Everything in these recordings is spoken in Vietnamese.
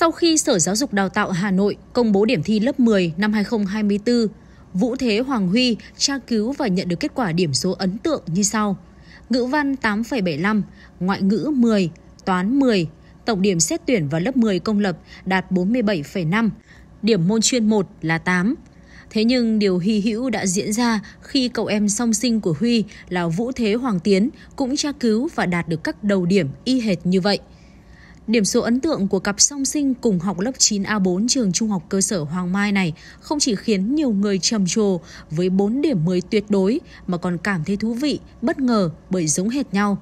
Sau khi Sở Giáo dục Đào tạo Hà Nội công bố điểm thi lớp 10 năm 2024, Vũ Thế Hoàng Huy tra cứu và nhận được kết quả điểm số ấn tượng như sau. Ngữ văn 8,75, ngoại ngữ 10, toán 10, tổng điểm xét tuyển vào lớp 10 công lập đạt 47,5, điểm môn chuyên 1 là 8. Thế nhưng điều hy hữu đã diễn ra khi cậu em song sinh của Huy là Vũ Thế Hoàng Tiến cũng tra cứu và đạt được các đầu điểm y hệt như vậy – Điểm số ấn tượng của cặp song sinh cùng học lớp 9A4 trường trung học cơ sở Hoàng Mai này không chỉ khiến nhiều người trầm trồ với 4 điểm 10 tuyệt đối mà còn cảm thấy thú vị, bất ngờ bởi giống hệt nhau.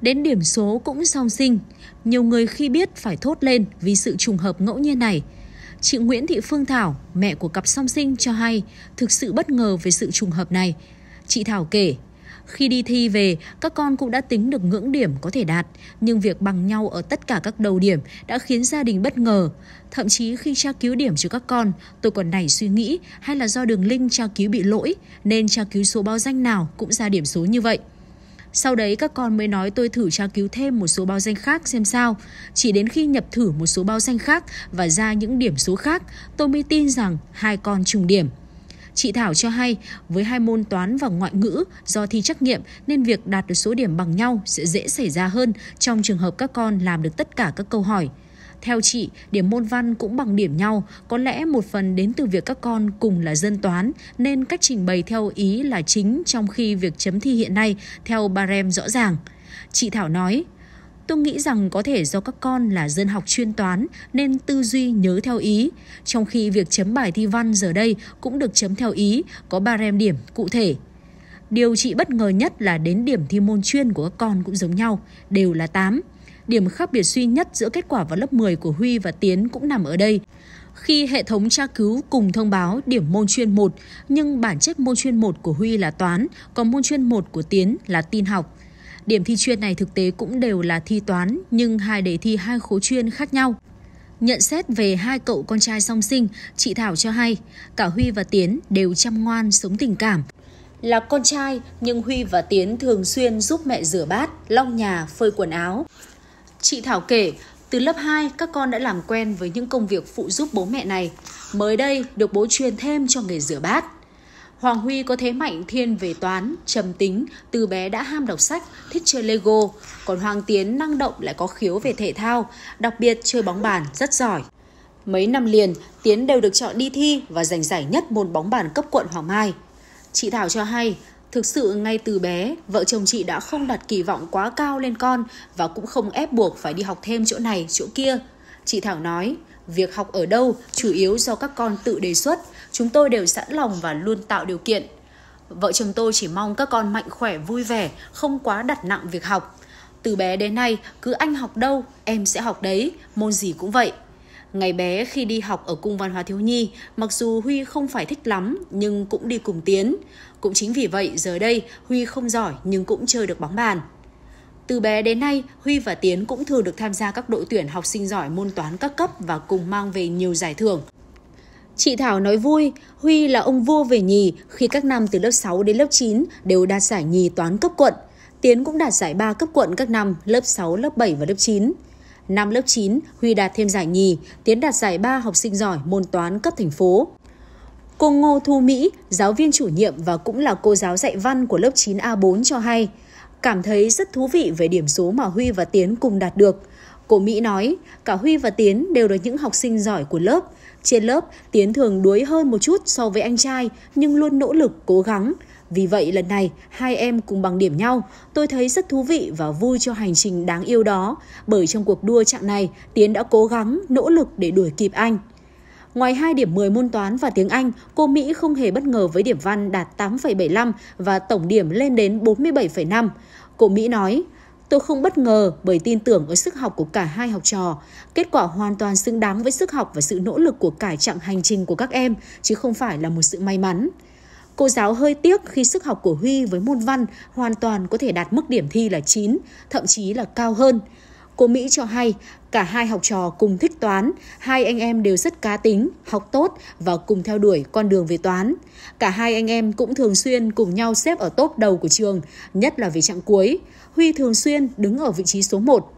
Đến điểm số cũng song sinh, nhiều người khi biết phải thốt lên vì sự trùng hợp ngẫu nhiên này. Chị Nguyễn Thị Phương Thảo, mẹ của cặp song sinh cho hay thực sự bất ngờ về sự trùng hợp này. Chị Thảo kể, khi đi thi về, các con cũng đã tính được ngưỡng điểm có thể đạt, nhưng việc bằng nhau ở tất cả các đầu điểm đã khiến gia đình bất ngờ. Thậm chí khi tra cứu điểm cho các con, tôi còn nảy suy nghĩ hay là do đường link tra cứu bị lỗi nên tra cứu số báo danh nào cũng ra điểm số như vậy. Sau đấy các con mới nói tôi thử tra cứu thêm một số báo danh khác xem sao. Chỉ đến khi nhập thử một số báo danh khác và ra những điểm số khác, tôi mới tin rằng hai con trùng điểm. Chị Thảo cho hay, với hai môn toán và ngoại ngữ do thi trắc nghiệm nên việc đạt được số điểm bằng nhau sẽ dễ xảy ra hơn trong trường hợp các con làm được tất cả các câu hỏi. Theo chị, điểm môn văn cũng bằng điểm nhau, có lẽ một phần đến từ việc các con cùng là dân toán nên cách trình bày theo ý là chính trong khi việc chấm thi hiện nay theo barem rõ ràng. Chị Thảo nói, Tôi nghĩ rằng có thể do các con là dân học chuyên toán nên tư duy nhớ theo ý, trong khi việc chấm bài thi văn giờ đây cũng được chấm theo ý, có ba rem điểm cụ thể. Điều chị bất ngờ nhất là đến điểm thi môn chuyên của các con cũng giống nhau, đều là 8. Điểm khác biệt duy nhất giữa kết quả vào lớp 10 của Huy và Tiến cũng nằm ở đây. Khi hệ thống tra cứu cùng thông báo điểm môn chuyên 1, nhưng bản chất môn chuyên 1 của Huy là toán, còn môn chuyên 1 của Tiến là tin học. Điểm thi chuyên này thực tế cũng đều là thi toán, nhưng hai đề thi hai khối chuyên khác nhau. Nhận xét về hai cậu con trai song sinh, chị Thảo cho hay, cả Huy và Tiến đều chăm ngoan, sống tình cảm. Là con trai, nhưng Huy và Tiến thường xuyên giúp mẹ rửa bát, lau nhà, phơi quần áo. Chị Thảo kể, từ lớp 2, các con đã làm quen với những công việc phụ giúp bố mẹ này. Mới đây, được bố truyền thêm cho nghề rửa bát. Hoàng Huy có thế mạnh thiên về toán, trầm tính, từ bé đã ham đọc sách, thích chơi Lego. Còn Hoàng Tiến năng động lại có khiếu về thể thao, đặc biệt chơi bóng bàn rất giỏi. Mấy năm liền, Tiến đều được chọn đi thi và giành giải nhất môn bóng bàn cấp quận Hoàng Mai. Chị Thảo cho hay, thực sự ngay từ bé, vợ chồng chị đã không đặt kỳ vọng quá cao lên con và cũng không ép buộc phải đi học thêm chỗ này, chỗ kia – Chị Thảo nói, việc học ở đâu chủ yếu do các con tự đề xuất, chúng tôi đều sẵn lòng và luôn tạo điều kiện. Vợ chồng tôi chỉ mong các con mạnh khỏe, vui vẻ, không quá đặt nặng việc học. Từ bé đến nay, cứ anh học đâu, em sẽ học đấy, môn gì cũng vậy. Ngày bé khi đi học ở cung văn hóa thiếu nhi, mặc dù Huy không phải thích lắm nhưng cũng đi cùng Tiến. Cũng chính vì vậy giờ đây Huy không giỏi nhưng cũng chơi được bóng bàn. Từ bé đến nay, Huy và Tiến cũng thường được tham gia các đội tuyển học sinh giỏi môn toán các cấp và cùng mang về nhiều giải thưởng. Chị Thảo nói vui, Huy là ông vua về nhì khi các năm từ lớp 6 đến lớp 9 đều đạt giải nhì toán cấp quận. Tiến cũng đạt giải 3 cấp quận các năm lớp 6, lớp 7 và lớp 9. Năm lớp 9, Huy đạt thêm giải nhì, Tiến đạt giải 3 học sinh giỏi môn toán cấp thành phố. Cô Ngô Thu Mỹ, giáo viên chủ nhiệm và cũng là cô giáo dạy văn của lớp 9A4 cho hay – Cảm thấy rất thú vị về điểm số mà Huy và Tiến cùng đạt được. Cô Mỹ nói, cả Huy và Tiến đều là những học sinh giỏi của lớp. Trên lớp, Tiến thường đuối hơn một chút so với anh trai, nhưng luôn nỗ lực, cố gắng. Vì vậy lần này, hai em cùng bằng điểm nhau, tôi thấy rất thú vị và vui cho hành trình đáng yêu đó. Bởi trong cuộc đua chặng này, Tiến đã cố gắng, nỗ lực để đuổi kịp anh. Ngoài 2 điểm 10 môn toán và tiếng Anh, cô Mỹ không hề bất ngờ với điểm văn đạt 8,75 và tổng điểm lên đến 47,5. Cô Mỹ nói, Tôi không bất ngờ bởi tin tưởng ở sức học của cả hai học trò. Kết quả hoàn toàn xứng đáng với sức học và sự nỗ lực của cả chặng hành trình của các em, chứ không phải là một sự may mắn. Cô giáo hơi tiếc khi sức học của Huy với môn văn hoàn toàn có thể đạt mức điểm thi là 9, thậm chí là cao hơn. Cô Mỹ cho hay, cả hai học trò cùng thích toán, hai anh em đều rất cá tính, học tốt và cùng theo đuổi con đường về toán. Cả hai anh em cũng thường xuyên cùng nhau xếp ở top đầu của trường, nhất là về trạng cuối. Huy thường xuyên đứng ở vị trí số 1.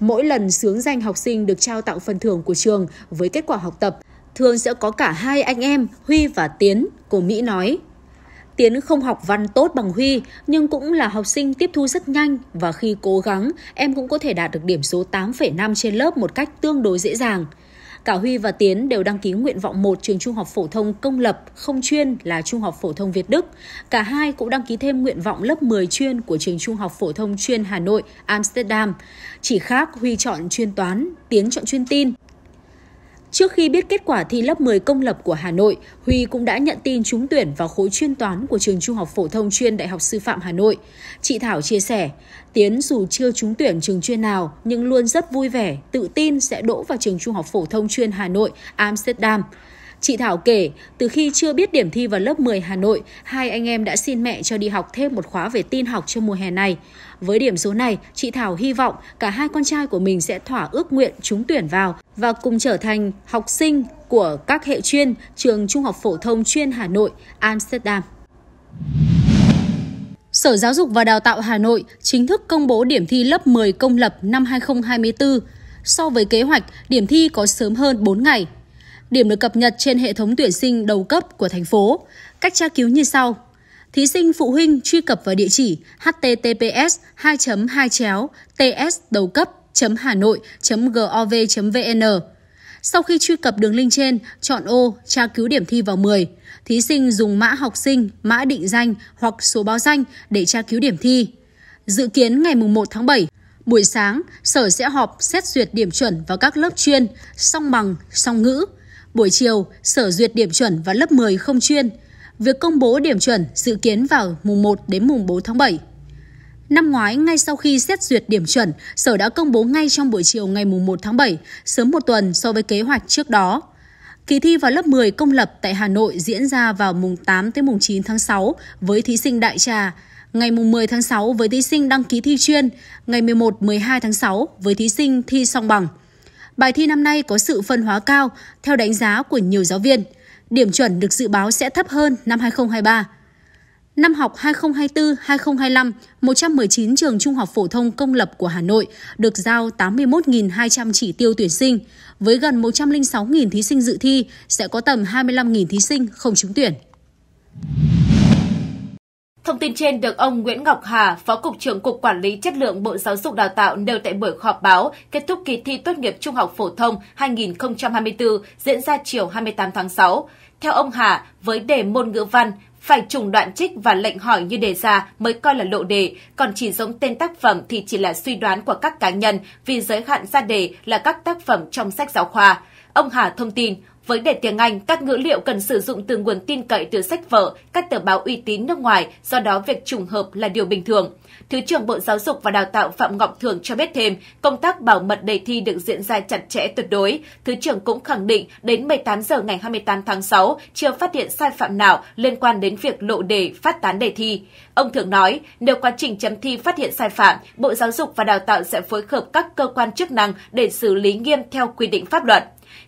Mỗi lần sướng danh học sinh được trao tặng phần thưởng của trường với kết quả học tập, thường sẽ có cả hai anh em Huy và Tiến, cô Mỹ nói. Tiến không học văn tốt bằng Huy, nhưng cũng là học sinh tiếp thu rất nhanh và khi cố gắng, em cũng có thể đạt được điểm số 8,5 trên lớp một cách tương đối dễ dàng. Cả Huy và Tiến đều đăng ký nguyện vọng một trường trung học phổ thông công lập, không chuyên là trung học phổ thông Việt Đức. Cả hai cũng đăng ký thêm nguyện vọng lớp 10 chuyên của trường trung học phổ thông chuyên Hà Nội, Amsterdam. Chỉ khác Huy chọn chuyên toán, Tiến chọn chuyên tin. Trước khi biết kết quả thi lớp 10 công lập của Hà Nội, Huy cũng đã nhận tin trúng tuyển vào khối chuyên toán của trường Trung học phổ thông chuyên Đại học Sư phạm Hà Nội. Chị Thảo chia sẻ, Tiến dù chưa trúng tuyển trường chuyên nào nhưng luôn rất vui vẻ, tự tin sẽ đỗ vào trường Trung học phổ thông chuyên Hà Nội Amsterdam. Chị Thảo kể, từ khi chưa biết điểm thi vào lớp 10 Hà Nội, hai anh em đã xin mẹ cho đi học thêm một khóa về tin học trong mùa hè này. Với điểm số này, chị Thảo hy vọng cả hai con trai của mình sẽ thỏa ước nguyện trúng tuyển vào và cùng trở thành học sinh của các hệ chuyên trường Trung học phổ thông chuyên Hà Nội, Amsterdam. Sở Giáo dục và Đào tạo Hà Nội chính thức công bố điểm thi lớp 10 công lập năm 2024. So với kế hoạch, điểm thi có sớm hơn 4 ngày, Điểm được cập nhật trên hệ thống tuyển sinh đầu cấp của thành phố. Cách tra cứu như sau. Thí sinh phụ huynh truy cập vào địa chỉ https 2 2 ts đầu cấp hà nội gov vn sau khi truy cập đường link trên, chọn ô tra cứu điểm thi vào 10. Thí sinh dùng mã học sinh, mã định danh hoặc số báo danh để tra cứu điểm thi. Dự kiến ngày 1 tháng 7, buổi sáng, Sở sẽ họp xét duyệt điểm chuẩn vào các lớp chuyên, song bằng, song ngữ – Buổi chiều, Sở duyệt điểm chuẩn và lớp 10 không chuyên. Việc công bố điểm chuẩn dự kiến vào mùng 1 đến mùng 4 tháng 7. Năm ngoái, ngay sau khi xét duyệt điểm chuẩn, Sở đã công bố ngay trong buổi chiều ngày mùng 1 tháng 7, sớm một tuần so với kế hoạch trước đó. Kỳ thi vào lớp 10 công lập tại Hà Nội diễn ra vào mùng 8 tới mùng 9 tháng 6 với thí sinh đại trà, ngày mùng 10 tháng 6 với thí sinh đăng ký thi chuyên, ngày 11 12 tháng 6 với thí sinh thi song bằng. Bài thi năm nay có sự phân hóa cao theo đánh giá của nhiều giáo viên. Điểm chuẩn được dự báo sẽ thấp hơn năm 2023. Năm học 2024-2025, 119 trường trung học phổ thông công lập của Hà Nội được giao 81.200 chỉ tiêu tuyển sinh, với gần 106.000 thí sinh dự thi sẽ có tầm 25.000 thí sinh không trúng tuyển. Thông tin trên được ông Nguyễn Ngọc Hà, Phó Cục trưởng Cục Quản lý Chất lượng Bộ Giáo dục Đào tạo nêu tại buổi họp báo kết thúc kỳ thi tốt nghiệp trung học phổ thông 2024 diễn ra chiều 28 tháng 6. Theo ông Hà, với đề môn ngữ văn, phải trùng đoạn trích và lệnh hỏi như đề ra mới coi là lộ đề, còn chỉ giống tên tác phẩm thì chỉ là suy đoán của các cá nhân vì giới hạn ra đề là các tác phẩm trong sách giáo khoa. Ông Hà thông tin, với đề tiếng Anh, các ngữ liệu cần sử dụng từ nguồn tin cậy từ sách vở, các tờ báo uy tín nước ngoài, do đó việc trùng hợp là điều bình thường. Thứ trưởng Bộ Giáo dục và Đào tạo Phạm Ngọc Thường cho biết thêm, công tác bảo mật đề thi được diễn ra chặt chẽ tuyệt đối. Thứ trưởng cũng khẳng định đến 18 giờ ngày 28 tháng 6 chưa phát hiện sai phạm nào liên quan đến việc lộ đề phát tán đề thi. Ông Thường nói, nếu quá trình chấm thi phát hiện sai phạm, Bộ Giáo dục và Đào tạo sẽ phối hợp các cơ quan chức năng để xử lý nghiêm theo quy định pháp luật.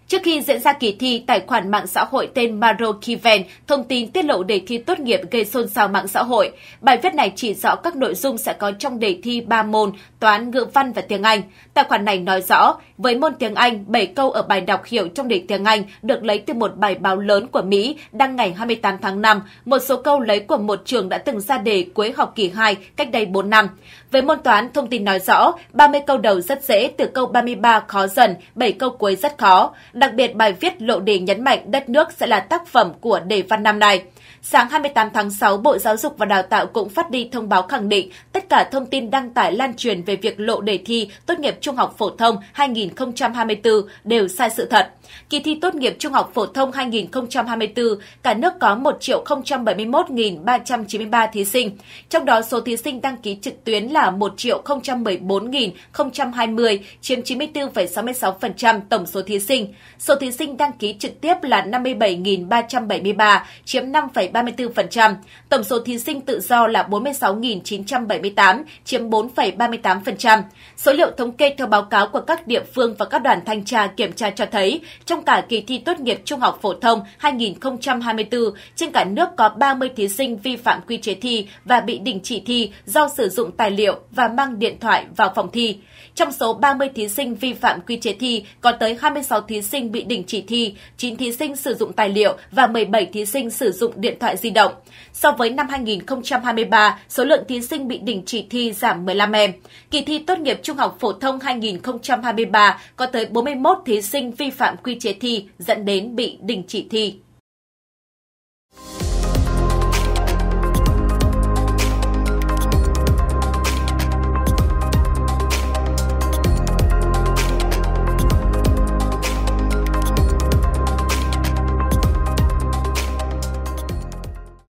Trước khi diễn ra kỳ thi, tài khoản mạng xã hội tên Maro Kiven thông tin tiết lộ đề thi tốt nghiệp gây xôn xao mạng xã hội. Bài viết này chỉ rõ các nội dung sẽ có trong đề thi 3 môn toán, ngữ văn và tiếng Anh. Tài khoản này nói rõ, với môn tiếng Anh, 7 câu ở bài đọc hiểu trong đề tiếng Anh được lấy từ một bài báo lớn của Mỹ đăng ngày 28 tháng 5, một số câu lấy của một trường đã từng ra đề cuối học kỳ 2 cách đây 4 năm. Với môn toán, thông tin nói rõ, 30 câu đầu rất dễ, từ câu 33 khó dần, 7 câu cuối rất khó. Đặc biệt bài viết lộ đề nhấn mạnh đất nước sẽ là tác phẩm của đề văn năm này. Sáng 28 tháng 6, Bộ Giáo dục và Đào tạo cũng phát đi thông báo khẳng định tất cả thông tin đăng tải lan truyền về việc lộ đề thi tốt nghiệp trung học phổ thông 2024 đều sai sự thật. Kỳ thi tốt nghiệp trung học phổ thông 2024, cả nước có 1 071.393 thí sinh, trong đó số thí sinh đăng ký trực tuyến là 1 014.020, chiếm 94,66% tổng số thí sinh. Số thí sinh đăng ký trực tiếp là 57.373, chiếm 5,34%. Tổng số thí sinh tự do là 46.978, chiếm 4,38%. Số liệu thống kê theo báo cáo của các địa phương và các đoàn thanh tra kiểm tra cho thấy, trong cả kỳ thi tốt nghiệp trung học phổ thông 2024, trên cả nước có 30 thí sinh vi phạm quy chế thi và bị đình chỉ thi do sử dụng tài liệu và mang điện thoại vào phòng thi. Trong số 30 thí sinh vi phạm quy chế thi, có tới 26 thí sinh sinh bị đình chỉ thi, 9 thí sinh sử dụng tài liệu và 17 thí sinh sử dụng điện thoại di động. So với năm 2023, số lượng thí sinh bị đình chỉ thi giảm 15 em. Kỳ thi tốt nghiệp trung học phổ thông 2023 có tới 41 thí sinh vi phạm quy chế thi dẫn đến bị đình chỉ thi.